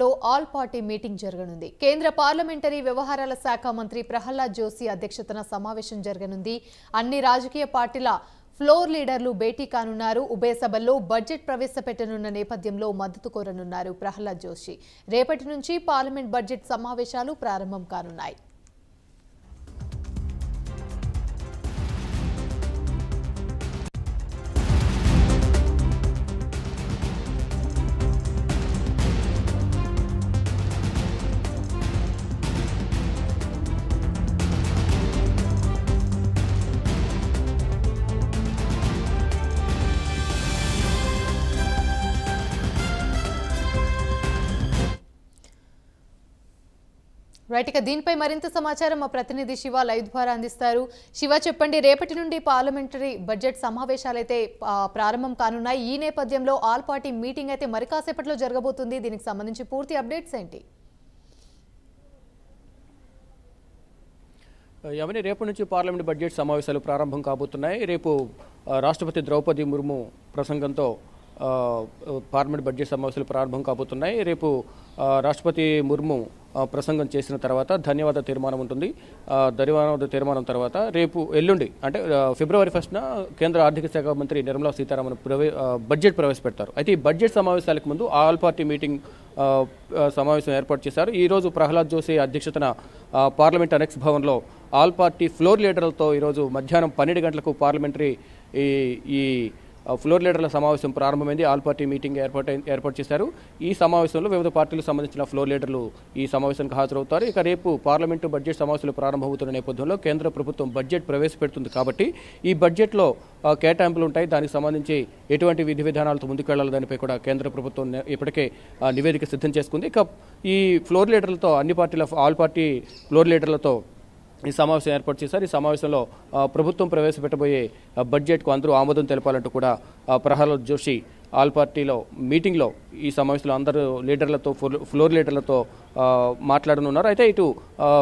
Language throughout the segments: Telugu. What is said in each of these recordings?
లో ఆల్ పార్టీ మీటింగ్ జరగనుంది కేంద్ర పార్లమెంటరీ వ్యవహారాల శాఖ మంత్రి ప్రహ్లాద్ జోషి అధ్యక్షతన సమావేశం జరగనుంది అన్ని రాజకీయ పార్టీల ఫ్లోర్ లీడర్లు భేటీ కానున్నారు ఉభయ సభల్లో బడ్జెట్ ప్రవేశపెట్టనున్న నేపథ్యంలో మద్దతు కోరనున్నారు ప్రహ్లాద్ జోషి రేపటి నుంచి పార్లమెంట్ బడ్జెట్ సమావేశాలు ప్రారంభం కానున్నాయి రైట్ ఇక దీనిపై మరింత సమాచారం మా ప్రతినిధి శివ లైవ్ ద్వారా అందిస్తారు శివ చెప్పండి రేపటి నుండి పార్లమెంటరీ బడ్జెట్ సమావేశాలు అయితే ప్రారంభం కానున్నాయి ఈ నేపథ్యంలో ఆల్ పార్టీ మీటింగ్ అయితే మరి కాసేపట్లో జరగబోతుంది దీనికి సంబంధించి పూర్తి అప్డేట్స్ ఏంటి ఎవరి రేపు నుంచి పార్లమెంట్ బడ్జెట్ సమావేశాలు ప్రారంభం కాబోతున్నాయి రేపు రాష్ట్రపతి ద్రౌపది ముర్ము ప్రసంగంతో పార్లమెంట్ బడ్జెట్ సమావేశాలు ప్రారంభం కాబోతున్నాయి రేపు రాష్ట్రపతి ముర్ము ప్రసంగం చేసిన తర్వాత ధన్యవాద తీర్మానం ఉంటుంది ధన్యవాద తీర్మానం తర్వాత రేపు ఎల్లుండి అంటే ఫిబ్రవరి ఫస్ట్న కేంద్ర ఆర్థిక శాఖ మంత్రి నిర్మలా సీతారామన్ ప్రవే బడ్జెట్ ప్రవేశపెడతారు అయితే ఈ బడ్జెట్ సమావేశాలకు ముందు ఆల్ పార్టీ మీటింగ్ సమావేశం ఏర్పాటు చేశారు ఈరోజు ప్రహ్లాద్ జోషి అధ్యక్షతన పార్లమెంట్ అనెక్స్ భవన్లో ఆల్ పార్టీ ఫ్లోర్ లీడర్లతో ఈరోజు మధ్యాహ్నం పన్నెండు గంటలకు పార్లమెంటరీ ఈ ఫ్లోర్ లీడర్ల సమావేశం ప్రారంభమైంది ఆల్ పార్టీ మీటింగ్ ఏర్పాటు ఏర్పాటు చేశారు ఈ సమావేశంలో వివిధ పార్టీలకు సంబంధించిన ఫ్లోర్ లీడర్లు ఈ సమావేశానికి హాజరవుతారు ఇక రేపు పార్లమెంటు బడ్జెట్ సమావేశాలు ప్రారంభమవుతున్న నేపథ్యంలో కేంద్ర ప్రభుత్వం బడ్జెట్ ప్రవేశపెడుతుంది కాబట్టి ఈ బడ్జెట్లో కేటాయింపులు ఉంటాయి దానికి సంబంధించి ఎటువంటి విధి విధానాలతో ముందుకెళ్లాలి దానిపై కూడా కేంద్ర ప్రభుత్వం ఇప్పటికే నివేదిక సిద్ధం చేసుకుంది ఇక ఈ ఫ్లోర్ లీడర్లతో అన్ని పార్టీల ఆల్ పార్టీ ఫ్లోర్ లీడర్లతో ఈ సమావేశం ఏర్పాటు చేశారు ఈ సమావేశంలో ప్రభుత్వం ప్రవేశపెట్టబోయే బడ్జెట్కు అందరూ ఆమోదం తెలపాలంటూ కూడా ప్రహ్లాద్ జోషి ఆల్ పార్టీలో మీటింగ్లో ఈ సమావేశంలో అందరూ లీడర్లతో ఫ్లోర్ లీడర్లతో మాట్లాడనున్నారు అయితే ఇటు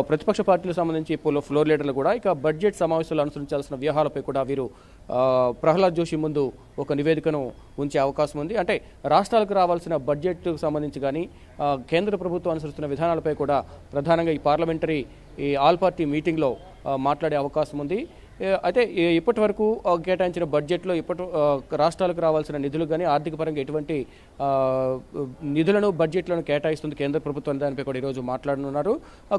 ప్రతిపక్ష పార్టీలకు సంబంధించి ఫ్లోర్ లీడర్లు కూడా ఇక బడ్జెట్ సమావేశాలు అనుసరించాల్సిన వ్యూహాలపై కూడా వీరు ప్రహ్లాద్ జోషి ముందు ఒక నివేదికను ఉంచే అవకాశం ఉంది అంటే రాష్ట్రాలకు రావాల్సిన బడ్జెట్కు సంబంధించి కానీ కేంద్ర ప్రభుత్వం అనుసరిస్తున్న విధానాలపై కూడా ప్రధానంగా ఈ పార్లమెంటరీ ఈ ఆల్ పార్టీ మీటింగ్లో మాట్లాడే అవకాశం ఉంది అయితే ఇప్పటి వరకు కేటాయించిన బడ్జెట్లో ఇప్పటి రాష్ట్రాలకు రావాల్సిన నిధులు కానీ ఆర్థిక పరంగా ఎటువంటి నిధులను బడ్జెట్లను కేటాయిస్తుంది కేంద్ర ప్రభుత్వం దానిపై కూడా ఈరోజు మాట్లాడనున్నారు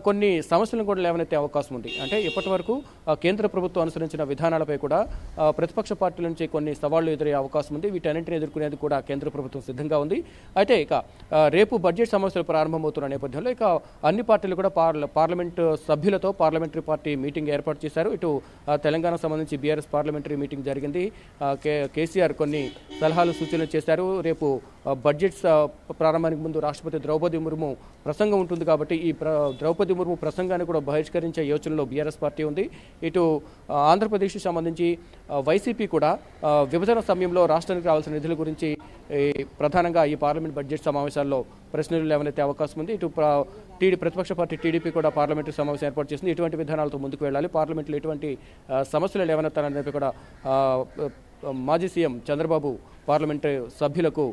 కొన్ని సమస్యలను కూడా లేవనెత్తే అవకాశం ఉంది అంటే ఇప్పటి వరకు కేంద్ర ప్రభుత్వం అనుసరించిన విధానాలపై కూడా ప్రతిపక్ష పార్టీల నుంచి కొన్ని సవాళ్లు ఎదురయ్యే అవకాశం ఉంది వీటన్నింటిని ఎదుర్కొనేది కూడా కేంద్ర ప్రభుత్వం సిద్ధంగా ఉంది అయితే ఇక రేపు బడ్జెట్ సమస్యలు ప్రారంభమవుతున్న నేపథ్యంలో ఇక అన్ని పార్టీలు కూడా పార్లమెంటు సభ్యులతో పార్లమెంటరీ పార్టీ మీటింగ్ ఏర్పాటు చేశారు ఇటు తెలంగాణ సంబంధించి బీఆర్ఎస్ పార్లమెంటరీ మీటింగ్ జరిగింది కేసీఆర్ కొన్ని సలహాలు సూచనలు చేశారు రేపు బడ్జెట్ ప్రారంభానికి ముందు రాష్ట్రపతి ద్రౌపది ముర్ము ప్రసంగం ఉంటుంది కాబట్టి ఈ ద్రౌపది ముర్ము ప్రసంగాన్ని కూడా బహిష్కరించే యోచనలో బీఆర్ఎస్ పార్టీ ఉంది ఇటు ఆంధ్రప్రదేశ్కు సంబంధించి వైసీపీ కూడా విభజన సమయంలో రాష్ట్రానికి రావాల్సిన నిధుల గురించి ఈ ప్రధానంగా ఈ పార్లమెంట్ బడ్జెట్ సమావేశాల్లో ప్రశ్నలు లేవనైతే అవకాశం ఉంది ఇటు టీడీ ప్రతిపక్ష పార్టీ టీడీపీ కూడా పార్లమెంటరీ సమావేశం ఏర్పాటు చేసింది ఇటువంటి విధానాలతో ముందుకు వెళ్ళాలి పార్లమెంట్లో ఎటువంటి సమస్యలు లేవనెత్తాలని చెప్పి కూడా మాజీ సీఎం చంద్రబాబు పార్లమెంటరీ సభ్యులకు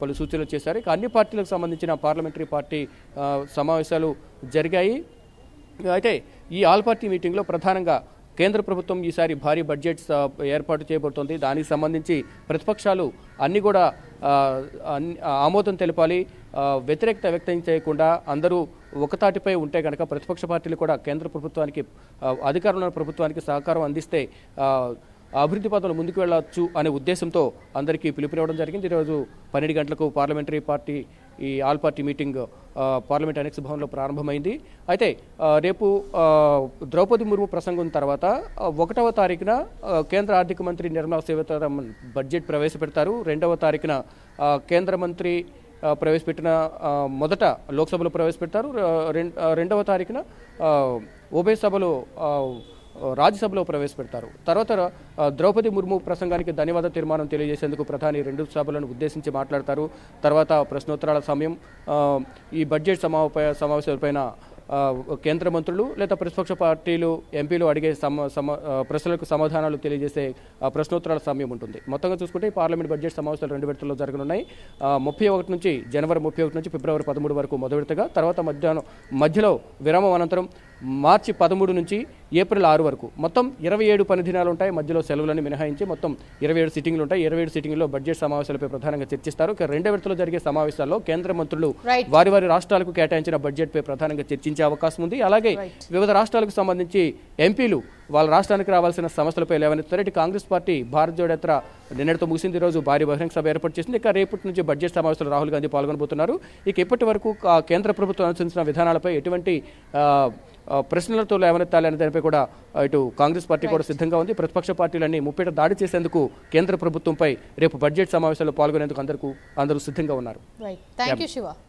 పలు సూచనలు చేశారు ఇక అన్ని పార్టీలకు సంబంధించిన పార్లమెంటరీ పార్టీ సమావేశాలు జరిగాయి అయితే ఈ ఆల్ పార్టీ మీటింగ్లో ప్రధానంగా కేంద్ర ప్రభుత్వం ఈసారి భారీ బడ్జెట్ ఏర్పాటు చేయబడుతుంది దానికి సంబంధించి ప్రతిపక్షాలు అన్నీ కూడా ఆమోదం తెలపాలి వ్యతిరేకత వ్యక్తం చేయకుండా అందరూ ఒకతాటిపై ఉంటే కనుక ప్రతిపక్ష పార్టీలు కూడా కేంద్ర ప్రభుత్వానికి అధికారంలో ప్రభుత్వానికి సహకారం అందిస్తే అభివృద్ధి పథంలో ముందుకు వెళ్ళవచ్చు అనే ఉద్దేశంతో అందరికీ పిలుపునివ్వడం జరిగింది ఈరోజు పన్నెండు గంటలకు పార్లమెంటరీ పార్టీ ఈ all party meeting parliament annexe భవన్లో ప్రారంభమైంది అయితే రేపు ద్రౌపది ముర్ము ప్రసంగం తర్వాత ఒకటవ తారీఖున కేంద్ర ఆర్థిక మంత్రి నిర్మలా సీతారామన్ బడ్జెట్ ప్రవేశపెడతారు రెండవ తారీఖున కేంద్ర మంత్రి ప్రవేశపెట్టిన మొదట లోక్సభలో ప్రవేశపెడతారు రెండవ తారీఖున ఉభయ సభలో రాజ్యసభలో ప్రవేశపెడతారు తర్వాత ద్రౌపది ముర్ము ప్రసంగానికి ధన్యవాద తీర్మానం తెలియజేసేందుకు ప్రధాని రెండు సభలను ఉద్దేశించి మాట్లాడతారు తర్వాత ప్రశ్నోత్తరాల సమయం ఈ బడ్జెట్ సమావేశ సమావేశాలపైన కేంద్ర మంత్రులు లేదా ప్రతిపక్ష పార్టీలు ఎంపీలు అడిగే సమ సమ ప్రశ్నలకు సమాధానాలు తెలియజేసే ప్రశ్నోత్తరాల సమయం ఉంటుంది మొత్తంగా చూసుకుంటే పార్లమెంట్ బడ్జెట్ సమావేశాలు రెండు విడతల్లో జరగనున్నాయి ముప్పై ఒకటి నుంచి జనవరి ముప్పై ఒకటి నుంచి ఫిబ్రవరి పదమూడు వరకు మొదటి తర్వాత మధ్యాహ్నం మధ్యలో విరామం అనంతరం మార్చి పదమూడు నుంచి ఏప్రిల్ ఆరు వరకు మొత్తం ఇరవై ఏడు పని దినాలు ఉంటాయి మధ్యలో సెలవులను మినహాయించి మొత్తం ఇరవై ఏడు సిట్టింగ్లు ఉంటాయి ఇరవై ఏడు సిట్టింగ్లో బడ్జెట్ సమావేశాలపై ప్రధానంగా చర్చిస్తారు రెండో విడతలో జరిగే సమావేశాల్లో కేంద్ర మంత్రులు వారి వారి రాష్ట్రాలకు కేటాయించిన బడ్జెట్పై ప్రధానంగా చర్చించే అవకాశం ఉంది అలాగే వివిధ రాష్ట్రాలకు సంబంధించి ఎంపీలు వాళ్ళ రాష్ట్రానికి రావాల్సిన సమస్యలపై లేవనెత్తారు కాంగ్రెస్ పార్టీ భారత్ జోడో నిన్నటితో ముగిసింది రోజు భారీ బహిరంగ సభ ఏర్పాటు చేసింది ఇక రేపటి నుంచి బడ్జెట్ సమావేశంలో రాహుల్ గాంధీ పాల్గొనబోతున్నారు ఇక ఇప్పటి వరకు కేంద్ర ప్రభుత్వం అనుసరించిన విధానాలపై ఎటువంటి ప్రశ్నలతో లేవనెత్తాలి అనే దానిపై పార్టీలపై కూడా ఇటు కాంగ్రెస్ పార్టీ కూడా సిద్ధంగా ఉంది ప్రతిపక్ష పార్టీలన్నీ ముప్పేట దాడి చేసేందుకు కేంద్ర ప్రభుత్వంపై రేపు బడ్జెట్ సమావేశాల్లో పాల్గొనేందుకు అందరూ అందరూ సిద్ధంగా ఉన్నారు